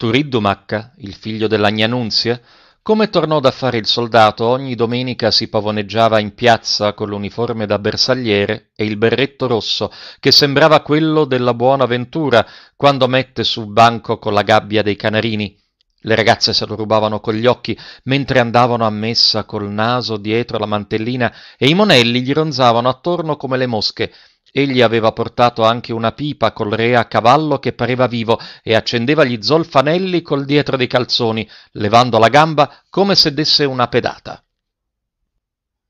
Turiddu-Macca, il figlio della Gnanunzia, come tornò da fare il soldato, ogni domenica si pavoneggiava in piazza con l'uniforme da bersagliere e il berretto rosso, che sembrava quello della buona ventura quando mette sul banco con la gabbia dei canarini. Le ragazze se lo rubavano con gli occhi, mentre andavano a messa col naso dietro la mantellina e i monelli gli ronzavano attorno come le mosche, Egli aveva portato anche una pipa col re a cavallo che pareva vivo e accendeva gli zolfanelli col dietro dei calzoni, levando la gamba come se desse una pedata.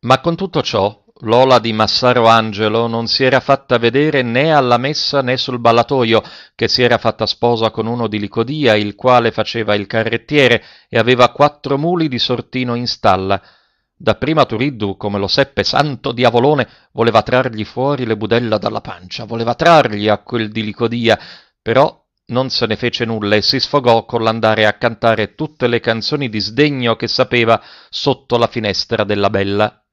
Ma con tutto ciò, Lola di Massaro Angelo non si era fatta vedere né alla messa né sul ballatoio, che si era fatta sposa con uno di Licodia, il quale faceva il carrettiere e aveva quattro muli di sortino in stalla, Dapprima Turiddu, come lo seppe santo diavolone, voleva trargli fuori le budella dalla pancia, voleva trargli a quel di Licodia, però non se ne fece nulla e si sfogò con l'andare a cantare tutte le canzoni di sdegno che sapeva sotto la finestra della bella.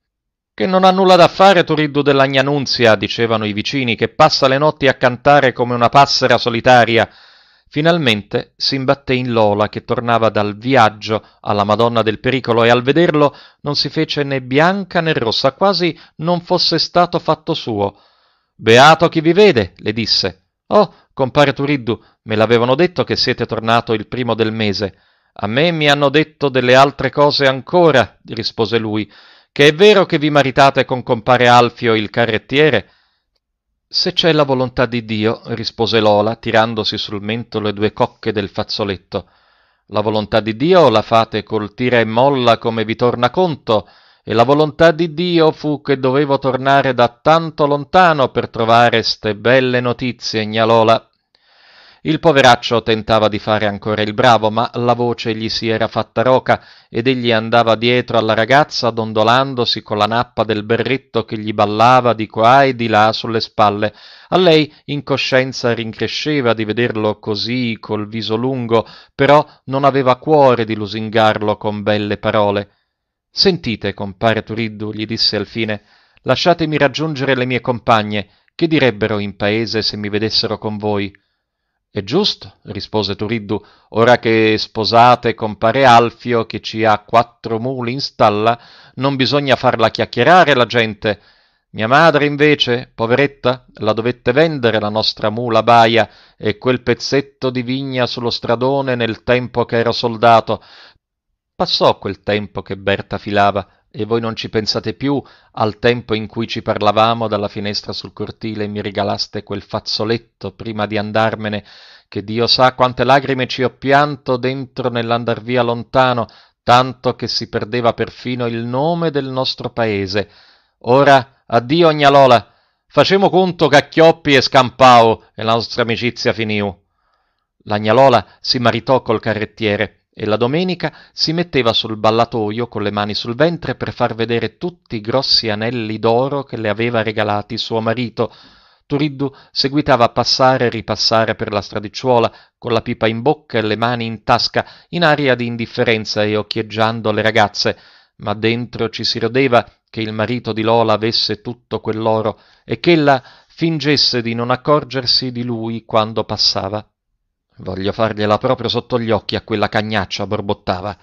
Che non ha nulla da fare Turiddu della Gnanunzia, dicevano i vicini, che passa le notti a cantare come una passera solitaria. Finalmente s'imbatté in Lola che tornava dal viaggio alla Madonna del Pericolo e al vederlo non si fece né bianca né rossa, quasi non fosse stato fatto suo. Beato chi vi vede, le disse. Oh, compare Turiddu, me l'avevano detto che siete tornato il primo del mese. A me mi hanno detto delle altre cose ancora, rispose lui, che è vero che vi maritate con compare Alfio il carrettiere, se c'è la volontà di Dio, rispose Lola, tirandosi sul mento le due cocche del fazzoletto, la volontà di Dio la fate col tira e molla come vi torna conto, e la volontà di Dio fu che dovevo tornare da tanto lontano per trovare ste belle notizie, gna Lola. Il poveraccio tentava di fare ancora il bravo, ma la voce gli si era fatta roca ed egli andava dietro alla ragazza dondolandosi con la nappa del berretto che gli ballava di qua e di là sulle spalle. A lei in coscienza rincresceva di vederlo così col viso lungo, però non aveva cuore di lusingarlo con belle parole. Sentite, compare Turiddu, gli disse alfine, lasciatemi raggiungere le mie compagne, che direbbero in paese se mi vedessero con voi? È giusto, rispose Turiddu, ora che sposate compare Alfio che ci ha quattro muli in stalla, non bisogna farla chiacchierare la gente. Mia madre, invece, poveretta, la dovette vendere la nostra mula baia e quel pezzetto di vigna sullo stradone nel tempo che ero soldato. Passò quel tempo che Berta filava e voi non ci pensate più al tempo in cui ci parlavamo dalla finestra sul cortile e mi regalaste quel fazzoletto prima di andarmene, che Dio sa quante lagrime ci ho pianto dentro nell'andar via lontano, tanto che si perdeva perfino il nome del nostro paese. Ora, addio Gnalola, facemo conto che a Chioppi e Scampao e la nostra amicizia finiu. La Gnalola si maritò col carrettiere, e la domenica si metteva sul ballatoio con le mani sul ventre per far vedere tutti i grossi anelli d'oro che le aveva regalati suo marito. Turiddu seguitava a passare e ripassare per la stradicciuola, con la pipa in bocca e le mani in tasca, in aria di indifferenza e occhieggiando le ragazze, ma dentro ci si rodeva che il marito di Lola avesse tutto quell'oro e ch'ella fingesse di non accorgersi di lui quando passava. Voglio fargliela proprio sotto gli occhi a quella cagnaccia, borbottava.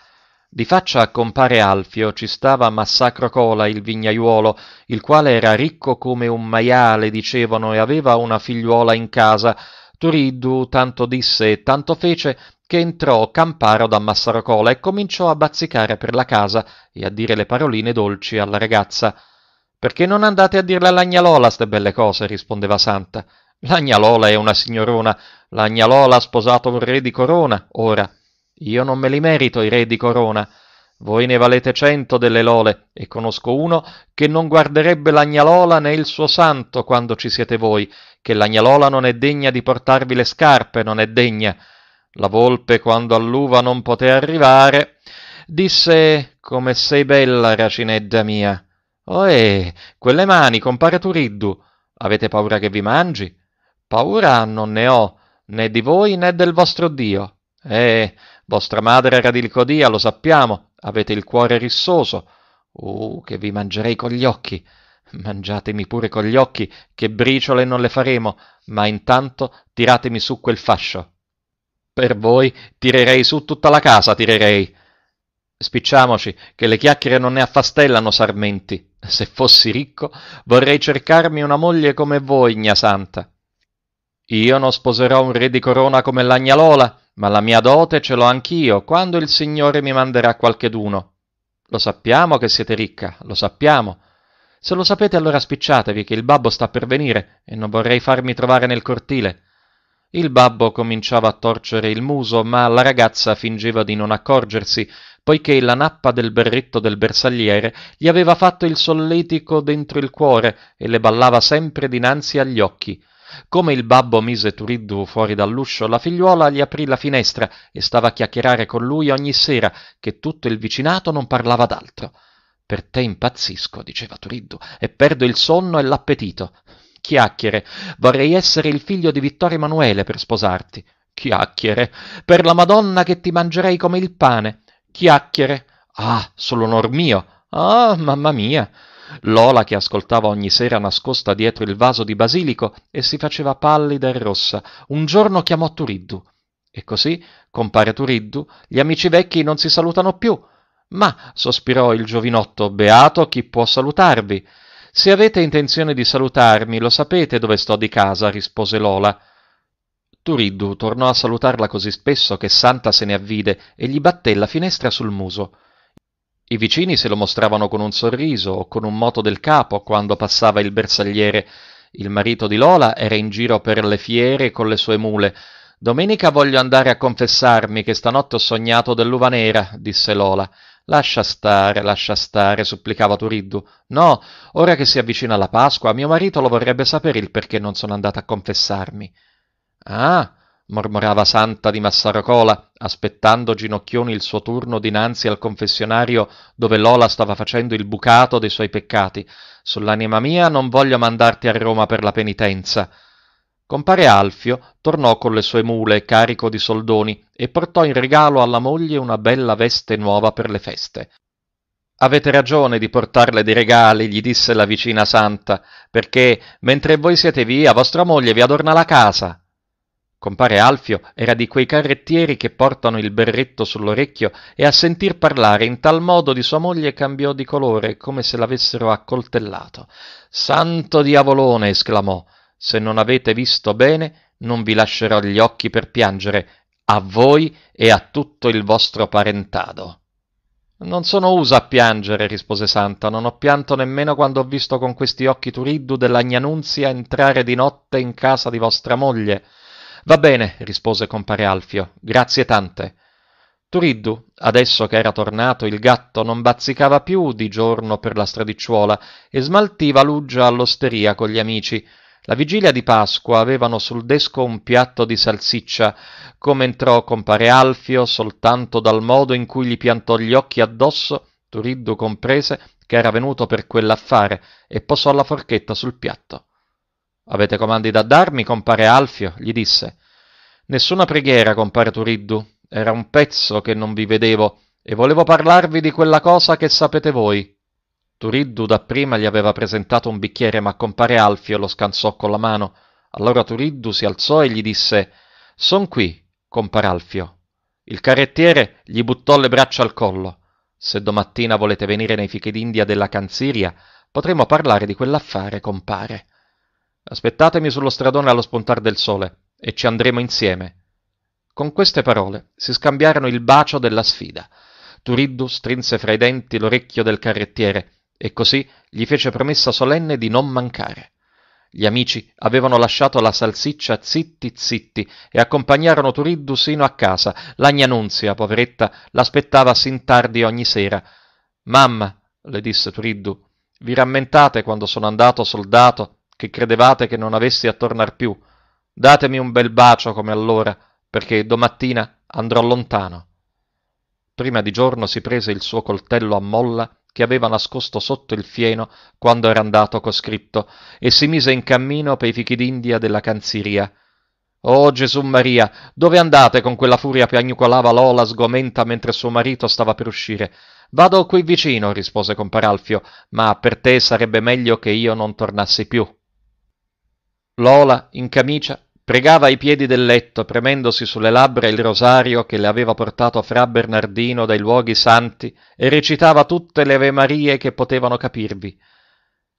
Di faccia a compare Alfio ci stava Massacro Cola, il vignaiuolo, il quale era ricco come un maiale, dicevano, e aveva una figliuola in casa. Turiddu tanto disse e tanto fece che entrò Camparo da Massaro Cola e cominciò a bazzicare per la casa e a dire le paroline dolci alla ragazza. Perché non andate a dirle alla all'agnolola ste belle cose? rispondeva Santa. La gnalola è una signorona, la gnalola ha sposato un re di corona, ora. Io non me li merito i re di corona. Voi ne valete cento delle lole, e conosco uno che non guarderebbe la l'agnolola né il suo santo quando ci siete voi, che la l'agnolola non è degna di portarvi le scarpe, non è degna. La volpe, quando all'uva non poté arrivare, disse come sei bella, racinedda mia. Ohè, eh, quelle mani, compare Turiddu, avete paura che vi mangi? paura non ne ho, né di voi né del vostro Dio. Eh, vostra madre era di Licodia, lo sappiamo, avete il cuore rissoso. Uh, che vi mangerei con gli occhi. Mangiatemi pure con gli occhi, che briciole non le faremo, ma intanto tiratemi su quel fascio. Per voi tirerei su tutta la casa, tirerei. Spicciamoci, che le chiacchiere non ne affastellano, sarmenti. Se fossi ricco, vorrei cercarmi una moglie come voi, gna santa. Io non sposerò un re di corona come l'agnolola, ma la mia dote ce l'ho anch'io, quando il Signore mi manderà qualcheduno. Lo sappiamo che siete ricca, lo sappiamo. Se lo sapete allora spicciatevi che il babbo sta per venire e non vorrei farmi trovare nel cortile. Il babbo cominciava a torcere il muso, ma la ragazza fingeva di non accorgersi, poiché la nappa del berretto del bersagliere gli aveva fatto il solletico dentro il cuore e le ballava sempre dinanzi agli occhi. Come il babbo mise Turiddu fuori dall'uscio, la figliuola gli aprì la finestra e stava a chiacchierare con lui ogni sera, che tutto il vicinato non parlava d'altro. Per te impazzisco, diceva Turiddu, e perdo il sonno e l'appetito. Chiacchiere, vorrei essere il figlio di Vittorio Emanuele per sposarti. Chiacchiere, per la Madonna che ti mangerei come il pane. Chiacchiere, ah, sull'onor mio, ah, mamma mia. Lola che ascoltava ogni sera nascosta dietro il vaso di basilico e si faceva pallida e rossa, un giorno chiamò Turiddu. E così, compare Turiddu, gli amici vecchi non si salutano più. Ma, sospirò il giovinotto, beato chi può salutarvi. Se avete intenzione di salutarmi, lo sapete dove sto di casa, rispose Lola. Turiddu tornò a salutarla così spesso che Santa se ne avvide e gli batté la finestra sul muso. I vicini se lo mostravano con un sorriso o con un moto del capo quando passava il bersagliere. Il marito di Lola era in giro per le fiere con le sue mule. Domenica voglio andare a confessarmi che stanotte ho sognato dell'uva nera, disse Lola. Lascia stare, lascia stare, supplicava Turiddu. No, ora che si avvicina la Pasqua, mio marito lo vorrebbe sapere il perché non sono andata a confessarmi. Ah, mormorava Santa di Massaro Cola, aspettando Ginocchioni il suo turno dinanzi al confessionario dove Lola stava facendo il bucato dei suoi peccati. Sull'anima mia non voglio mandarti a Roma per la penitenza. Compare Alfio tornò con le sue mule carico di soldoni e portò in regalo alla moglie una bella veste nuova per le feste. Avete ragione di portarle dei regali, gli disse la vicina santa, perché mentre voi siete via vostra moglie vi adorna la casa. Compare Alfio era di quei carrettieri che portano il berretto sull'orecchio e a sentir parlare in tal modo di sua moglie cambiò di colore come se l'avessero accoltellato. Santo diavolone! esclamò. Se non avete visto bene, non vi lascerò gli occhi per piangere, a voi e a tutto il vostro parentado. Non sono usa a piangere, rispose Santa, non ho pianto nemmeno quando ho visto con questi occhi turiddu della dell'agnanunzia entrare di notte in casa di vostra moglie. Va bene, rispose compare Alfio, grazie tante. Turiddu, adesso che era tornato il gatto, non bazzicava più di giorno per la stradicciuola e smaltiva l'uggia all'osteria con gli amici. La vigilia di Pasqua avevano sul desco un piatto di salsiccia, come entrò compare Alfio soltanto dal modo in cui gli piantò gli occhi addosso, Turiddu comprese che era venuto per quell'affare e posò la forchetta sul piatto. Avete comandi da darmi, compare Alfio? gli disse. Nessuna preghiera, compare Turiddu. Era un pezzo che non vi vedevo e volevo parlarvi di quella cosa che sapete voi. Turiddu dapprima gli aveva presentato un bicchiere, ma compare Alfio lo scansò con la mano. Allora Turiddu si alzò e gli disse Son qui, compare Alfio. Il carrettiere gli buttò le braccia al collo. Se domattina volete venire nei fichi d'India della Canziria, potremo parlare di quell'affare, compare. Aspettatemi sullo stradone allo spuntar del sole e ci andremo insieme. Con queste parole si scambiarono il bacio della sfida. Turiddu strinse fra i denti l'orecchio del carrettiere e così gli fece promessa solenne di non mancare. Gli amici avevano lasciato la salsiccia zitti zitti e accompagnarono Turiddu sino a casa. Nunzia, poveretta, l'aspettava sin tardi ogni sera. Mamma, le disse Turiddu, vi rammentate quando sono andato soldato che credevate che non avessi a tornar più, datemi un bel bacio come allora, perché domattina andrò lontano. Prima di giorno si prese il suo coltello a molla che aveva nascosto sotto il fieno quando era andato coscritto e si mise in cammino pei fichi d'India della Canziria. Oh Gesù Maria, dove andate con quella furia piagnucolava Lola sgomenta mentre suo marito stava per uscire? Vado qui vicino, rispose compar Alfio, ma per te sarebbe meglio che io non tornassi più. Lola, in camicia, pregava ai piedi del letto, premendosi sulle labbra il rosario che le aveva portato fra Bernardino dai luoghi santi e recitava tutte le Ave Marie che potevano capirvi.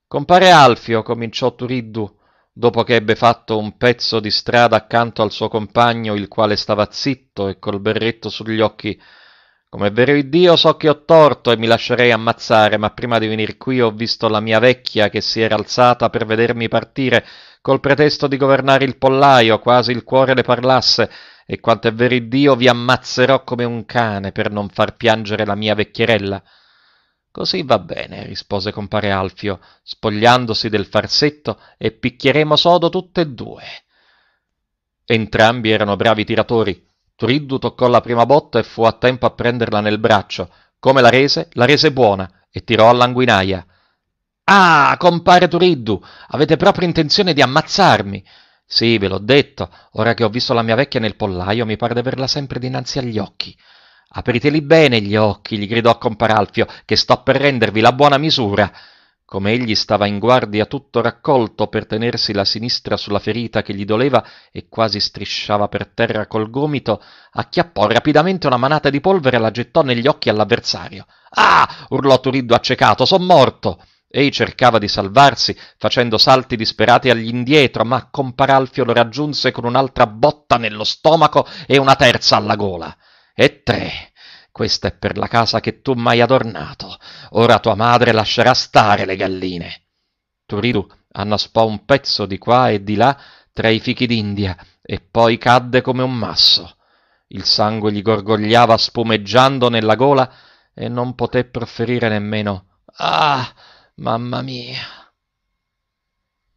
Compare Alfio, cominciò Turiddu, dopo che ebbe fatto un pezzo di strada accanto al suo compagno, il quale stava zitto e col berretto sugli occhi, come vero Dio so che ho torto e mi lascerei ammazzare, ma prima di venir qui ho visto la mia vecchia che si era alzata per vedermi partire, col pretesto di governare il pollaio, quasi il cuore le parlasse, e quanto è vero Dio vi ammazzerò come un cane per non far piangere la mia vecchierella. Così va bene, rispose compare Alfio, spogliandosi del farsetto, e picchieremo sodo tutte e due. Entrambi erano bravi tiratori, Turiddu toccò la prima botta e fu a tempo a prenderla nel braccio. Come la rese, la rese buona e tirò all'anguinaia. Ah, compare Turiddu, avete proprio intenzione di ammazzarmi. Sì, ve l'ho detto, ora che ho visto la mia vecchia nel pollaio mi pare di averla sempre dinanzi agli occhi. Apriteli bene gli occhi, gli gridò compar Alfio, che sto per rendervi la buona misura come egli stava in guardia tutto raccolto per tenersi la sinistra sulla ferita che gli doleva e quasi strisciava per terra col gomito, acchiappò rapidamente una manata di polvere e la gettò negli occhi all'avversario. Ah! urlò Turiddu accecato, son morto! Ei cercava di salvarsi, facendo salti disperati all'indietro, ma Comparalfio lo raggiunse con un'altra botta nello stomaco e una terza alla gola. E tre! Questa è per la casa che tu m'hai adornato. Ora tua madre lascerà stare le galline. Turidu annaspò un pezzo di qua e di là tra i fichi d'India e poi cadde come un masso. Il sangue gli gorgogliava spumeggiando nella gola e non poté proferire nemmeno Ah, mamma mia!